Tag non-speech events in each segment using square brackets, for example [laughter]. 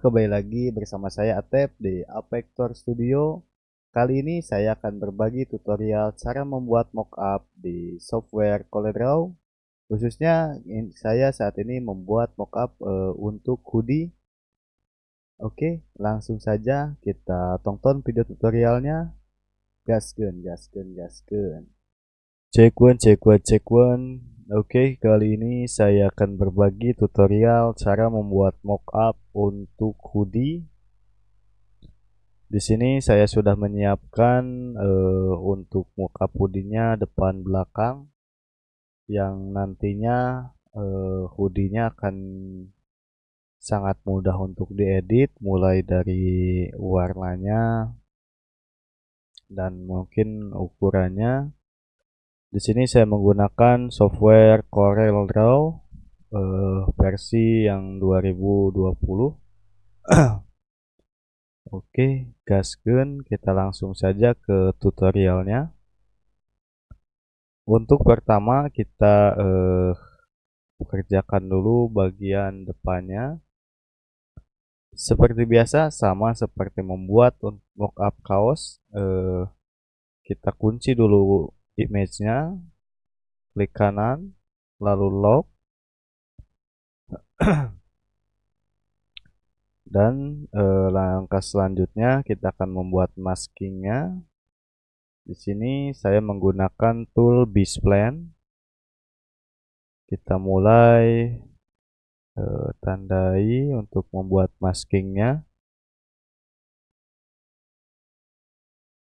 kembali lagi bersama saya Atep di Apektor Studio. Kali ini saya akan berbagi tutorial cara membuat mockup di software CorelDRAW. Khususnya saya saat ini membuat mockup e, untuk hoodie. Oke, langsung saja kita tonton video tutorialnya. Gaskeun, gaskeun, gaskeun. one, check one. Oke, okay, kali ini saya akan berbagi tutorial cara membuat mockup untuk hoodie. Di sini saya sudah menyiapkan uh, untuk mockup hoodie-nya depan belakang yang nantinya uh, hoodie-nya akan sangat mudah untuk diedit mulai dari warnanya dan mungkin ukurannya di sini saya menggunakan software Corel Draw eh, versi yang 2020. [clears throat] Oke, gaskeun kita langsung saja ke tutorialnya. Untuk pertama kita eh, kerjakan dulu bagian depannya. Seperti biasa sama seperti membuat mockup kaos, eh, kita kunci dulu image-nya, klik kanan, lalu lock, [clears throat] dan e, langkah selanjutnya kita akan membuat maskingnya. Di sini saya menggunakan tool bisplan Kita mulai e, tandai untuk membuat maskingnya.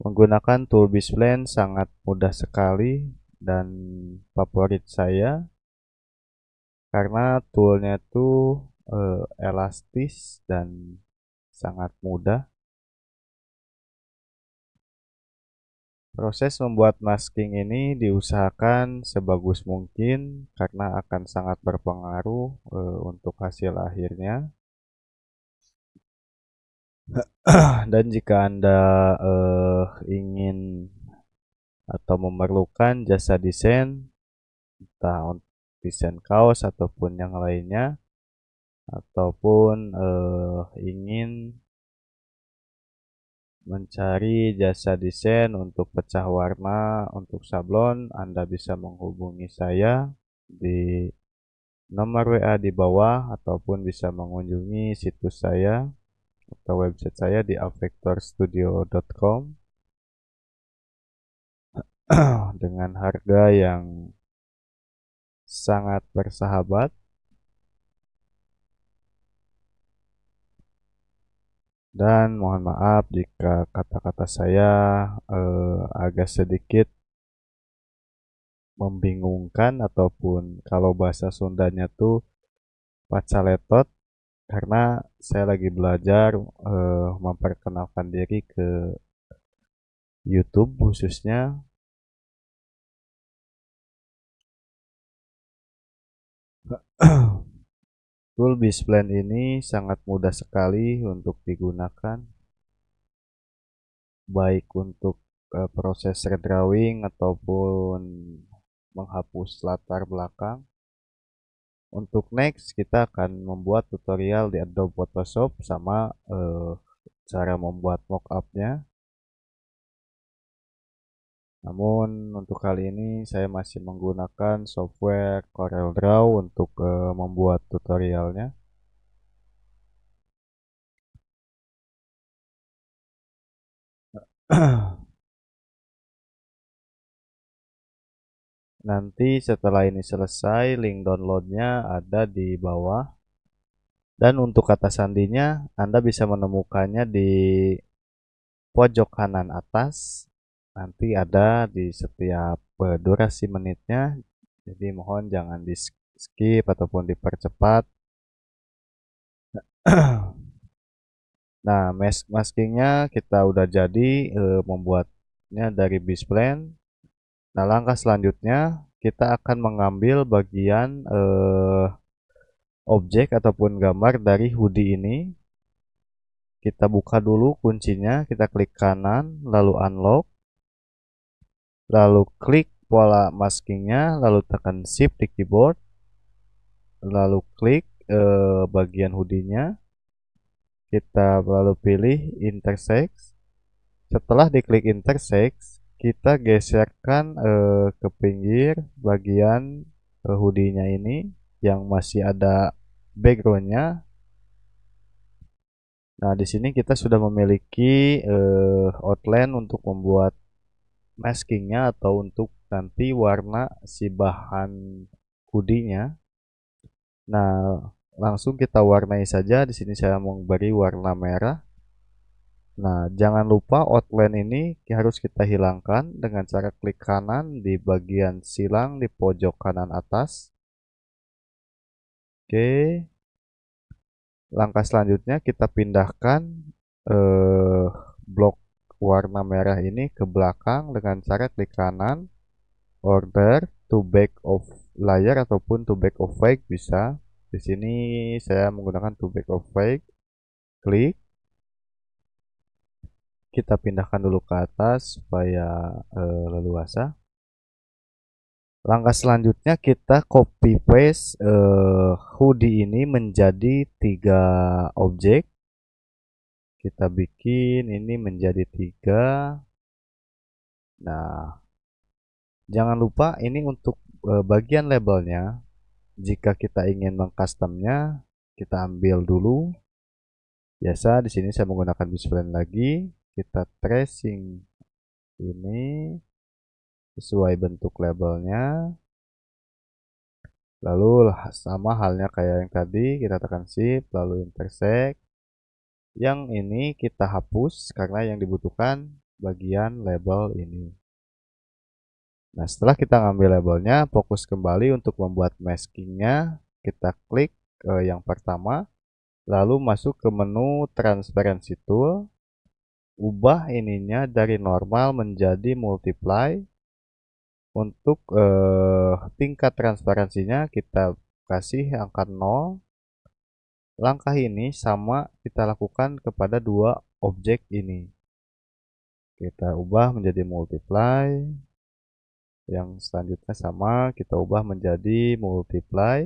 Menggunakan tool Bisplan sangat mudah sekali dan favorit saya karena toolnya itu uh, elastis dan sangat mudah. Proses membuat masking ini diusahakan sebagus mungkin karena akan sangat berpengaruh uh, untuk hasil akhirnya. [clears throat] dan jika Anda uh, ingin atau memerlukan jasa desain, entah desain kaos ataupun yang lainnya, ataupun uh, ingin mencari jasa desain untuk pecah warna untuk sablon, Anda bisa menghubungi saya di nomor WA di bawah ataupun bisa mengunjungi situs saya kita website saya di avectorstudio.com [clears throat] dengan harga yang sangat bersahabat dan mohon maaf jika kata-kata saya eh, agak sedikit membingungkan ataupun kalau bahasa Sundanya tuh pacaletot karena saya lagi belajar uh, memperkenalkan diri ke YouTube khususnya [clears throat] Tool Bisplan ini sangat mudah sekali untuk digunakan baik untuk uh, proses redrawing ataupun menghapus latar belakang untuk next kita akan membuat tutorial di Adobe Photoshop sama uh, cara membuat mockupnya. Namun untuk kali ini saya masih menggunakan software CorelDRAW untuk uh, membuat tutorialnya. [clears throat] Nanti setelah ini selesai, link downloadnya ada di bawah. Dan untuk kata sandinya, Anda bisa menemukannya di pojok kanan atas. Nanti ada di setiap durasi menitnya. Jadi mohon jangan di skip ataupun dipercepat. [clears throat] nah, maskingnya kita udah jadi eh, membuatnya dari Bisplan. Nah, langkah selanjutnya kita akan mengambil bagian eh, objek ataupun gambar dari hoodie ini. Kita buka dulu kuncinya, kita klik kanan, lalu unlock. Lalu klik pola maskingnya, lalu tekan shift di keyboard. Lalu klik eh, bagian hoodie-nya. Kita lalu pilih intersect. Setelah diklik intersect, kita gesekkan eh, ke pinggir bagian eh, hoodie-nya ini yang masih ada background-nya. Nah di sini kita sudah memiliki eh, outline untuk membuat masking-nya atau untuk nanti warna si bahan hoodie-nya. Nah langsung kita warnai saja. Di sini saya memberi warna merah Nah, jangan lupa outline ini harus kita hilangkan dengan cara klik kanan di bagian silang di pojok kanan atas. Oke. Langkah selanjutnya kita pindahkan eh, blok warna merah ini ke belakang dengan cara klik kanan, order to back of layer ataupun to back of fake bisa. Di sini saya menggunakan to back of fake. Klik kita pindahkan dulu ke atas supaya e, leluasa langkah selanjutnya kita copy paste e, hoodie ini menjadi tiga objek kita bikin ini menjadi tiga nah jangan lupa ini untuk e, bagian labelnya jika kita ingin mengcustomnya kita ambil dulu biasa di sini saya menggunakan display lagi kita tracing ini sesuai bentuk labelnya lalu sama halnya kayak yang tadi kita tekan shift lalu intersect yang ini kita hapus karena yang dibutuhkan bagian label ini nah setelah kita ngambil labelnya fokus kembali untuk membuat maskingnya kita klik eh, yang pertama lalu masuk ke menu transparency tool ubah ininya dari normal menjadi multiply untuk eh, tingkat transparansinya kita kasih angka 0 langkah ini sama kita lakukan kepada dua objek ini kita ubah menjadi multiply yang selanjutnya sama kita ubah menjadi multiply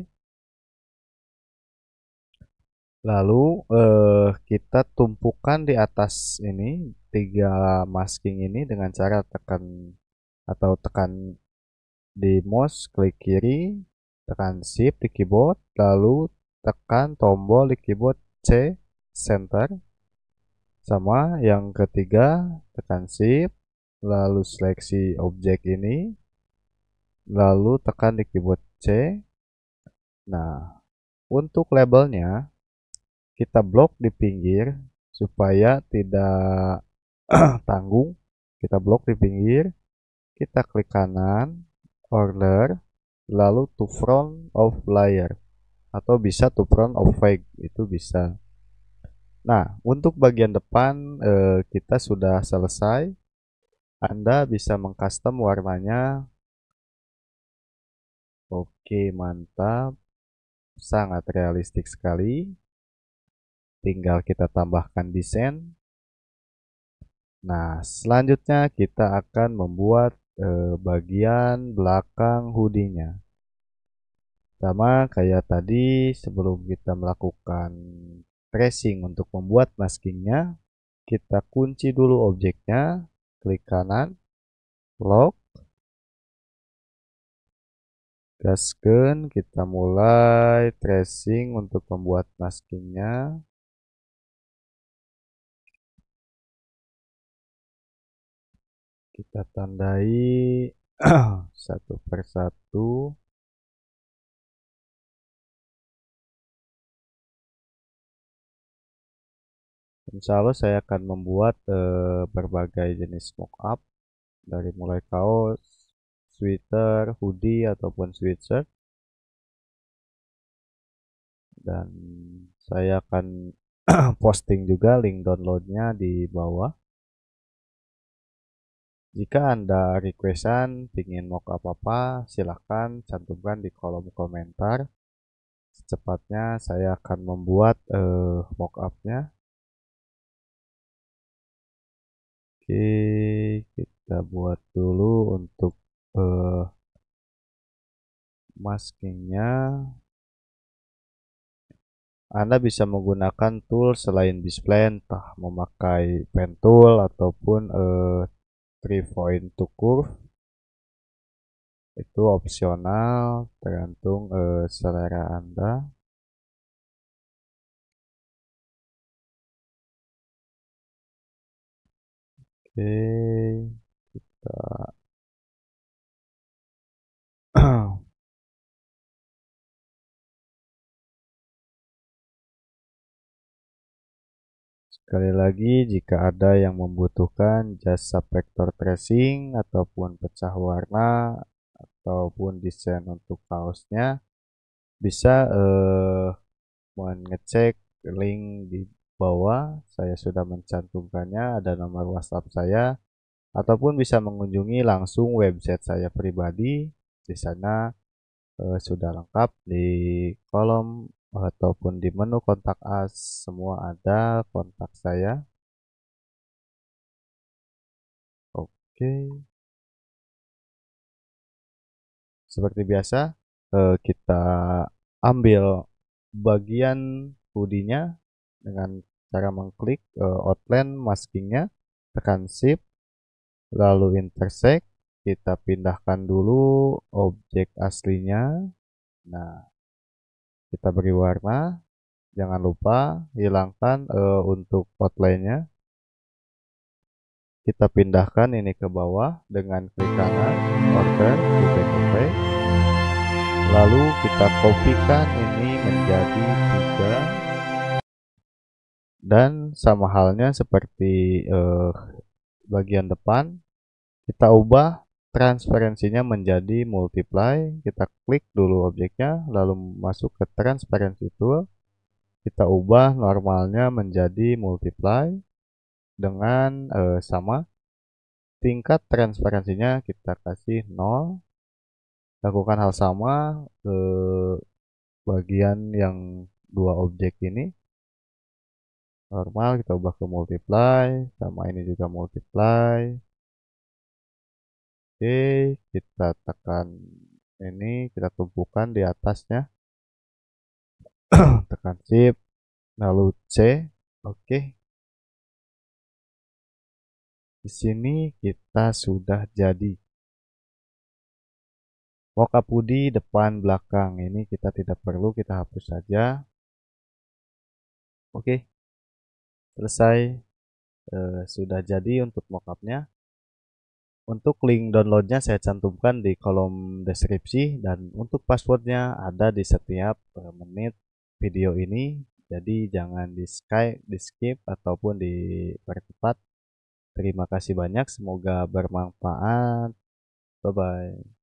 Lalu eh, kita tumpukan di atas ini tiga masking ini dengan cara tekan atau tekan di mouse klik kiri, tekan shift di keyboard, lalu tekan tombol di keyboard C center. Sama yang ketiga, tekan shift, lalu seleksi objek ini, lalu tekan di keyboard C. Nah, untuk labelnya kita blok di pinggir supaya tidak [clears throat] tanggung kita blok di pinggir kita klik kanan order lalu to front of layer atau bisa to front of fake itu bisa nah untuk bagian depan eh, kita sudah selesai anda bisa mengcustom warnanya oke mantap sangat realistik sekali tinggal kita tambahkan desain nah selanjutnya kita akan membuat eh, bagian belakang hoodie-nya sama kayak tadi sebelum kita melakukan tracing untuk membuat maskingnya kita kunci dulu objeknya klik kanan lock gaskan kita mulai tracing untuk membuat maskingnya kita tandai [clears throat] satu persatu Insya Allah saya akan membuat eh, berbagai jenis mock-up dari mulai kaos, sweater, hoodie ataupun sweatshirt dan saya akan [clears throat] posting juga link downloadnya di bawah jika Anda requestan ingin mock up apa, apa, silahkan cantumkan di kolom komentar. Secepatnya saya akan membuat up eh, upnya. Oke, kita buat dulu untuk eh, maskingnya. Anda bisa menggunakan tool selain display, entah memakai pen tool ataupun uh, 3 point to curve itu opsional tergantung uh, selera Anda Oke, okay, kita Sekali lagi, jika ada yang membutuhkan jasa vector tracing ataupun pecah warna ataupun desain untuk kaosnya, bisa eh, mengecek link di bawah. Saya sudah mencantumkannya, ada nomor WhatsApp saya, ataupun bisa mengunjungi langsung website saya pribadi. Di sana eh, sudah lengkap di kolom ataupun di menu kontak as semua ada kontak saya oke seperti biasa eh, kita ambil bagian hoodie dengan cara mengklik eh, outline maskingnya tekan shift lalu intersect kita pindahkan dulu objek aslinya nah kita beri warna jangan lupa hilangkan uh, untuk outline-nya kita pindahkan ini ke bawah dengan klik kanan order copy copy lalu kita kopikan ini menjadi tiga dan sama halnya seperti eh, bagian depan kita ubah transparansinya menjadi multiply kita klik dulu objeknya lalu masuk ke transparency tool kita ubah normalnya menjadi multiply dengan eh, sama tingkat transparansinya kita kasih 0 lakukan hal sama ke eh, bagian yang dua objek ini normal kita ubah ke multiply sama ini juga multiply Oke, kita tekan ini, kita tumpukan di atasnya. [clears throat] tekan shift, lalu C. Oke. Di sini kita sudah jadi. Wakapudi depan belakang. Ini kita tidak perlu, kita hapus saja. Oke. Selesai. E, sudah jadi untuk mockupnya. Untuk link downloadnya saya cantumkan di kolom deskripsi dan untuk passwordnya ada di setiap eh, menit video ini. Jadi jangan di skip, di skip ataupun dipercepat. Terima kasih banyak, semoga bermanfaat. Bye bye.